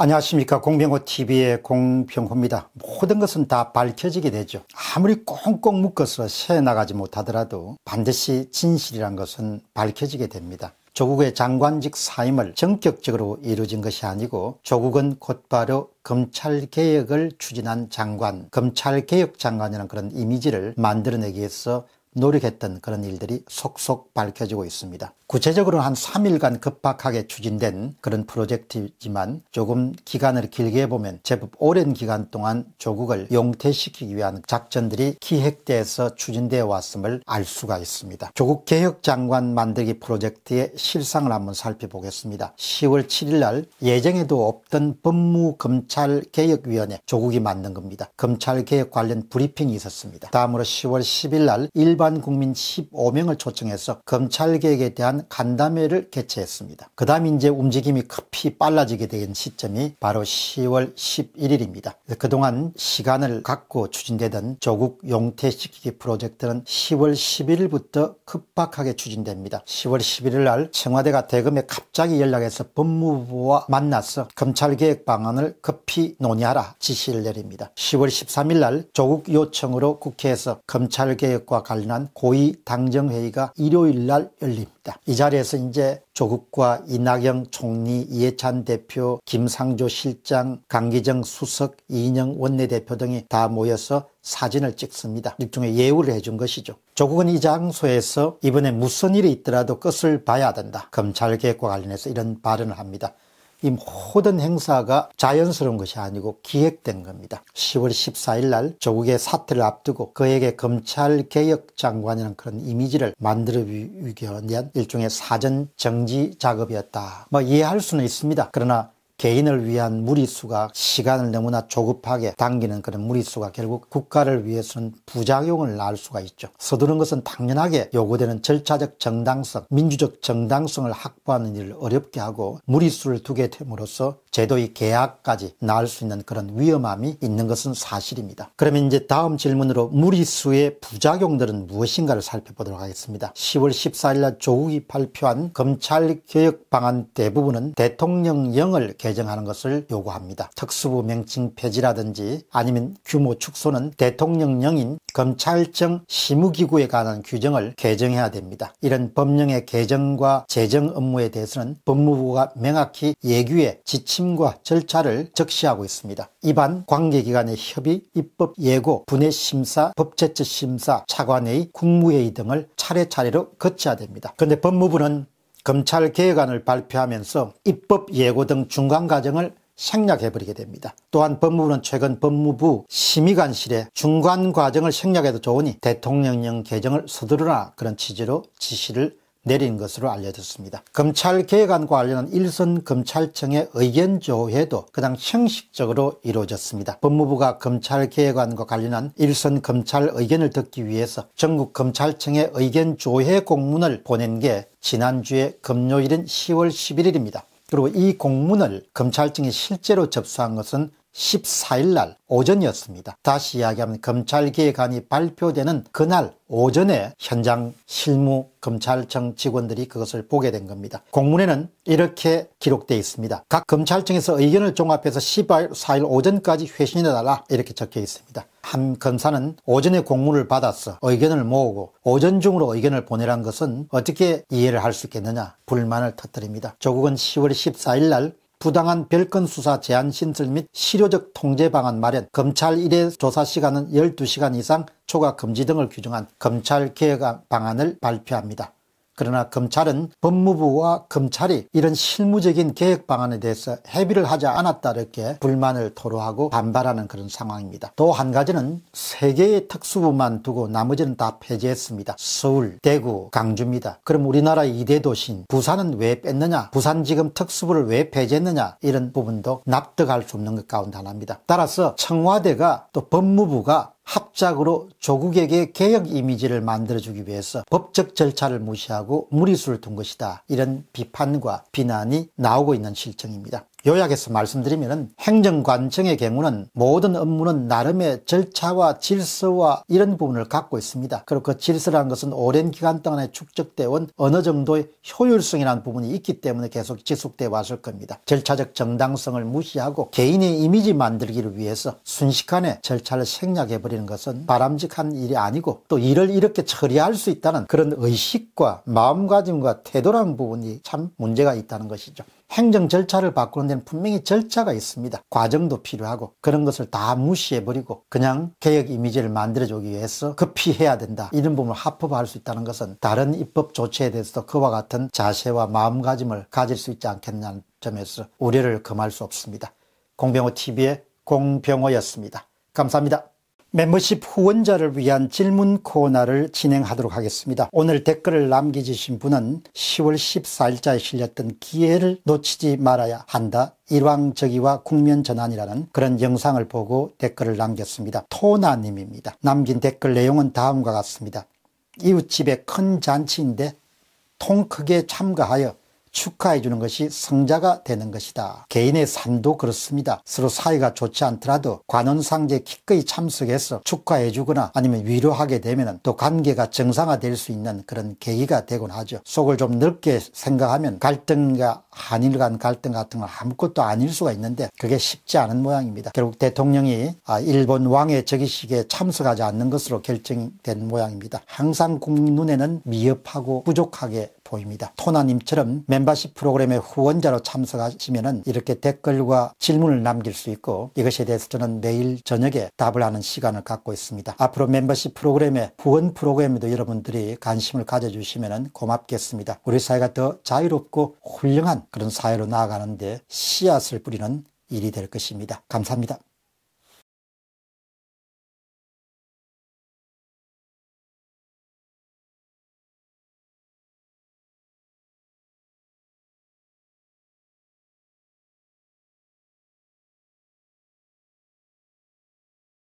안녕하십니까 공병호TV의 공병호입니다. 모든 것은 다 밝혀지게 되죠. 아무리 꽁꽁 묶어서 새어나가지 못하더라도 반드시 진실이란 것은 밝혀지게 됩니다. 조국의 장관직 사임을 전격적으로 이루어진 것이 아니고 조국은 곧바로 검찰개혁을 추진한 장관, 검찰개혁 장관이라는 그런 이미지를 만들어내기 위해서 노력했던 그런 일들이 속속 밝혀지고 있습니다. 구체적으로 한 3일간 급박하게 추진된 그런 프로젝트이지만 조금 기간을 길게 보면 제법 오랜 기간 동안 조국을 용퇴시키기 위한 작전들이 기획돼서 추진되어 왔음을 알 수가 있습니다. 조국 개혁 장관 만들기 프로젝트의 실상을 한번 살펴보겠습니다. 10월 7일 날 예정에도 없던 법무검찰개혁위원회 조국이 만든 겁니다. 검찰개혁 관련 브리핑이 있었습니다. 다음으로 10월 10일 날 일반 일반 국민 15명을 초청해서 검찰개혁에 대한 간담회를 개최했습니다. 그 다음 이제 움직임이 급히 빨라지게 된 시점이 바로 10월 11일입니다. 그동안 시간을 갖고 추진되던 조국 용태시키기 프로젝트는 10월 11일부터 급박하게 추진됩니다. 10월 11일 날 청와대가 대검에 갑자기 연락해서 법무부와 만나서 검찰개혁 방안을 급히 논의하라 지시를 내립니다. 10월 13일 날 조국 요청으로 국회에서 검찰개혁과 관련 추진한 고위 당정회의가 일요일 날 열립니다. 이 자리에서 이제 조국과 이낙영 총리, 이해찬 대표, 김상조 실장, 강기정 수석, 이인영 원내대표 등이 다 모여서 사진을 찍습니다. 일종의 예우를 해준 것이죠. 조국은 이 장소에서 이번에 무슨 일이 있더라도 끝을 봐야 된다. 검찰개혁과 관련해서 이런 발언을 합니다. 이 모든 행사가 자연스러운 것이 아니고 기획된 겁니다. 10월 14일 날 조국의 사태를 앞두고 그에게 검찰개혁 장관이라는 그런 이미지를 만들기 어주 위한 일종의 사전 정지 작업이었다. 뭐 이해할 수는 있습니다. 그러나 개인을 위한 무리수가 시간을 너무나 조급하게 당기는 그런 무리수가 결국 국가를 위해서는 부작용을 낳을 수가 있죠. 서두른 것은 당연하게 요구되는 절차적 정당성, 민주적 정당성을 확보하는 일을 어렵게 하고 무리수를 두게 됨으로써 제도의 계약까지 낳을 수 있는 그런 위험함이 있는 것은 사실입니다. 그러면 이제 다음 질문으로 무리수의 부작용들은 무엇인가를 살펴보도록 하겠습니다. 10월 14일 날 조국이 발표한 검찰 개혁 방안 대부분은 대통령령을 개 개정하는 것을 요구합니다. 특수부 명칭 폐지라든지 아니면 규모 축소는 대통령령인 검찰청 시무기구에 관한 규정을 개정해야 됩니다. 이런 법령의 개정과 제정 업무에 대해서는 법무부가 명확히 예규의 지침과 절차를 적시하고 있습니다. 이반 관계기관의 협의, 입법 예고, 분해 심사, 법제처 심사, 차관회의, 국무회의 등을 차례차례로 거쳐야 됩니다. 그런데 법무부는 검찰개혁안을 발표하면서 입법 예고 등 중간 과정을 생략해버리게 됩니다. 또한 법무부는 최근 법무부 심의관실에 중간 과정을 생략해도 좋으니 대통령령 개정을 서두르라 그런 취지로 지시를 내린 것으로 알려졌습니다. 검찰개혁안과 관련한 일선 검찰청의 의견조회도 그당 형식적으로 이루어졌습니다. 법무부가 검찰개혁안과 관련한 일선 검찰 의견을 듣기 위해서 전국검찰청의 의견조회 공문을 보낸 게 지난주에 금요일인 10월 11일입니다. 그리고 이 공문을 검찰청이 실제로 접수한 것은 14일 날 오전이었습니다. 다시 이야기하면 검찰개혁안이 발표되는 그날 오전에 현장 실무 검찰청 직원들이 그것을 보게 된 겁니다. 공문에는 이렇게 기록되어 있습니다. 각 검찰청에서 의견을 종합해서 14일 오전까지 회신해달라 이렇게 적혀 있습니다. 한 검사는 오전에 공문을 받았어 의견을 모으고 오전 중으로 의견을 보내란 것은 어떻게 이해를 할 수 있겠느냐 불만을 터뜨립니다. 조국은 10월 14일 날 부당한 별건 수사 제한 신설 및 실효적 통제 방안 마련, 검찰 일의 조사 시간은 12시간 이상 초과 금지 등을 규정한 검찰 개혁 방안을 발표합니다. 그러나 검찰은 법무부와 검찰이 이런 실무적인 계획 방안에 대해서 협의를 하지 않았다 이렇게 불만을 토로하고 반발하는 그런 상황입니다. 또 한 가지는 세 개의 특수부만 두고 나머지는 다 폐지했습니다. 서울, 대구, 강주입니다. 그럼 우리나라 2대 도시인 부산은 왜 뺐느냐? 부산 지금 특수부를 왜 폐지했느냐? 이런 부분도 납득할 수 없는 것 가운데 하나입니다. 따라서 청와대가 또 법무부가 합작으로 조국에게 개혁 이미지를 만들어주기 위해서 법적 절차를 무시하고 무리수를 둔 것이다. 이런 비판과 비난이 나오고 있는 실정입니다. 요약해서 말씀드리면 행정관청의 경우는 모든 업무는 나름의 절차와 질서와 이런 부분을 갖고 있습니다. 그리고 그 질서라는 것은 오랜 기간 동안에 축적되어 온 어느 정도의 효율성이라는 부분이 있기 때문에 계속 지속되어 왔을 겁니다. 절차적 정당성을 무시하고 개인의 이미지 만들기를 위해서 순식간에 절차를 생략해버리는 것은 바람직한 일이 아니고 또 일을 이렇게 처리할 수 있다는 그런 의식과 마음가짐과 태도라는 부분이 참 문제가 있다는 것이죠. 행정 절차를 바꾸는 데는 분명히 절차가 있습니다. 과정도 필요하고 그런 것을 다 무시해버리고 그냥 개혁 이미지를 만들어주기 위해서 급히 해야 된다. 이런 부분을 합법화할 수 있다는 것은 다른 입법 조치에 대해서도 그와 같은 자세와 마음가짐을 가질 수 있지 않겠냐는 점에서 우려를 금할 수 없습니다. 공병호TV의 공병호였습니다. 감사합니다. 멤버십 후원자를 위한 질문 코너를 진행하도록 하겠습니다. 오늘 댓글을 남겨주신 분은 10월 14일자에 실렸던 기회를 놓치지 말아야 한다. 일왕저기와 국면 전환이라는 그런 영상을 보고 댓글을 남겼습니다. 토나님입니다. 남긴 댓글 내용은 다음과 같습니다. 이웃집의 큰 잔치인데 통 크게 참가하여 축하해 주는 것이 성자가 되는 것이다. 개인의 삶도 그렇습니다. 서로 사이가 좋지 않더라도 관혼상제 기꺼이 참석해서 축하해 주거나 아니면 위로하게 되면 또 관계가 정상화될 수 있는 그런 계기가 되곤 하죠. 속을 좀 넓게 생각하면 갈등과 한일 간 갈등 같은 건 아무것도 아닐 수가 있는데 그게 쉽지 않은 모양입니다. 결국 대통령이 아, 일본 왕의 즉위식에 참석하지 않는 것으로 결정된 모양입니다. 항상 국민 눈에는 미흡하고 부족하게 보입니다. 토나님처럼 멤버십 프로그램의 후원자로 참석하시면 이렇게 댓글과 질문을 남길 수 있고 이것에 대해서 저는 내일 저녁에 답을 하는 시간을 갖고 있습니다. 앞으로 멤버십 프로그램의 후원 프로그램에도 여러분들이 관심을 가져주시면 고맙겠습니다. 우리 사회가 더 자유롭고 훌륭한 그런 사회로 나아가는데 씨앗을 뿌리는 일이 될 것입니다. 감사합니다.